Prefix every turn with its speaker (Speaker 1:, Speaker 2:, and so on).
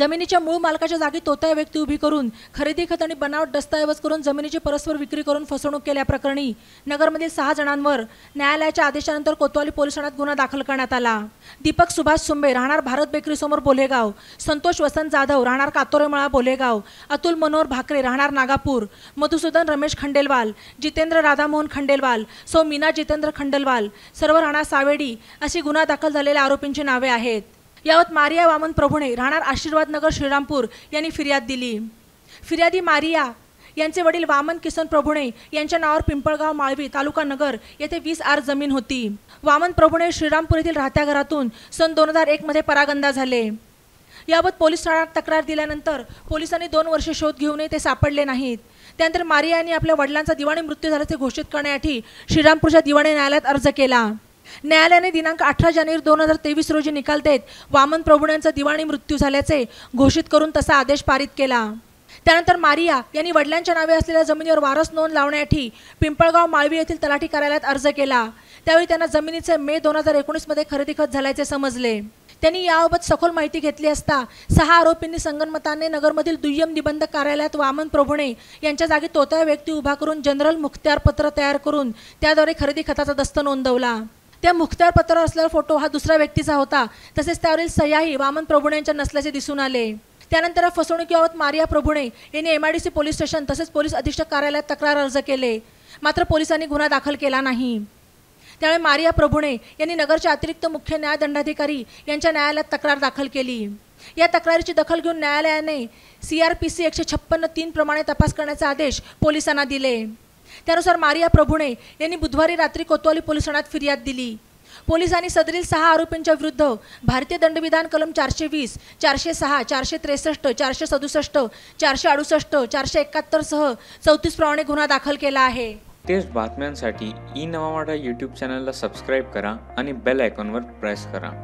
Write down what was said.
Speaker 1: जमिनीच्या मूळ मालकाच्या जागी तोताय व्यक्ती उभी करून खरेदी खत आणि बनावट दस्तऐवज करून जमिनीची परस्पर विक्री करून फसवणूक केल्याप्रकरणी नगरमधील सहा जणांवर न्यायालयाच्या आदेशानंतर कोतवाली पोलीस ठाण्यात गुन्हा दाखल करण्यात आला दीपक सुभाष सुंबे राहणार भारत बेकरीसमोर बोलेगाव संतोष वसंत जाधव राहणार कातोरेमळा बोलेगाव अतुल मनोहर भाकरे राहणार नागापूर मधुसूदन रमेश खंडेलवाल जितेंद्र राधामोहन खंडेलवाल सौ मीना जितेंद्र खंडेलवाल सर्व राहणार सावेडी अशी गुन्हा दाखल झालेल्या आरोपींची नावे आहेत यावत मारिया वामन प्रभुणे राहणार आशीर्वाद नगर श्रीरामपूर यांनी फिर्याद दिली फिर्यादी मारिया यांचे वडील वामन किसन प्रभुणे यांच्या नावावर पिंपळगाव माळवी तालुका नगर येथे वीस आर जमीन होती वामन प्रभुणे श्रीरामपूर येथील राहत्या घरातून सन दोन हजार एकमध्ये परागंदा झाले यावत पोलीस ठाण्यात तक्रार दिल्यानंतर पोलिसांनी दोन वर्षे शोध घेऊनही ते सापडले नाहीत त्यानंतर मारिया यांनी आपल्या वडिलांचा दिवाणी मृत्यू झाल्याचे घोषित करण्यासाठी श्रीरामपूरच्या दिवाणी न्यायालयात अर्ज केला न्यायालयाने दिनांक अठरा जानेवारी दोन हजार तेवीस रोजी निकाल देत वामन प्रभुण्यांचा दिवाणी मृत्यू झाल्याचे घोषित करून तसा आदेश पारित केला त्यानंतर मारिया यांनी वडिलांच्या नावे असलेल्या जमिनीवर वारस नोंद लावण्यासाठी पिंपळगाव माळवी येथील तलाठी कार्यालयात अर्ज केला त्यावेळी त्यांना जमिनीचे मे दोन हजार एकोणीसमध्ये खरेदी खत झाल्याचे समजले त्यांनी याबाबत सखोल माहिती घेतली असता सहा आरोपींनी संगनमताने नगरमधील दुय्यम निबंधक कार्यालयात वामन प्रभुणे यांच्या जागी तोत्या व्यक्ती उभा करून जनरल मुख्त्यारपत्र तयार करून त्याद्वारे खरेदी खताचा दस्त नोंदवला त्या मुख्तार पत्रावर असलेला फोटो हा दुसऱ्या व्यक्तीचा होता तसेच त्यावरील सह्याही वामन प्रभुणे यांच्या नसल्याचे दिसून आले त्यानंतर फसवणुकीबाबत मारिया प्रभुणे यांनी M I D C police station तसेच पोलीस अधीक्षक कार्यालयात तक्रार अर्ज केले मात्र पोलिसांनी गुन्हा दाखल केला नाही त्यामुळे मारिया प्रभुणे यांनी नगरच्या अतिरिक्त मुख्य न्यायदंडाधिकारी यांच्या न्यायालयात तक्रार दाखल केली या तक्रारीची दखल घेऊन न्यायालयाने सी आर पी सी एकशे छप्पन्न तीन प्रमाणे तपास करण्याचे आदेश पोलिसांना दिले त्यानुसार मारिया प्रभुणे यांनी बुधवारी रात्री कोतवाली पोलीस ठाण्यात फिर्याद दिली पोलिसांनी सदरील सहा आरोपींच्या विरुद्ध भारतीय दंडविधान कलम चारशे वीस चारशे सहा चारशे त्रेसष्ट चारशे सदुसष्ट चारशे अडुसष्ट चारशे सह चौतीस प्रमाणे गुन्हा दाखल केला आहे तेच बातम्यांसाठी ई नवामाडा यूट्यूब चॅनलला सबस्क्राईब करा आणि बेल आयकॉनवर प्रेस करा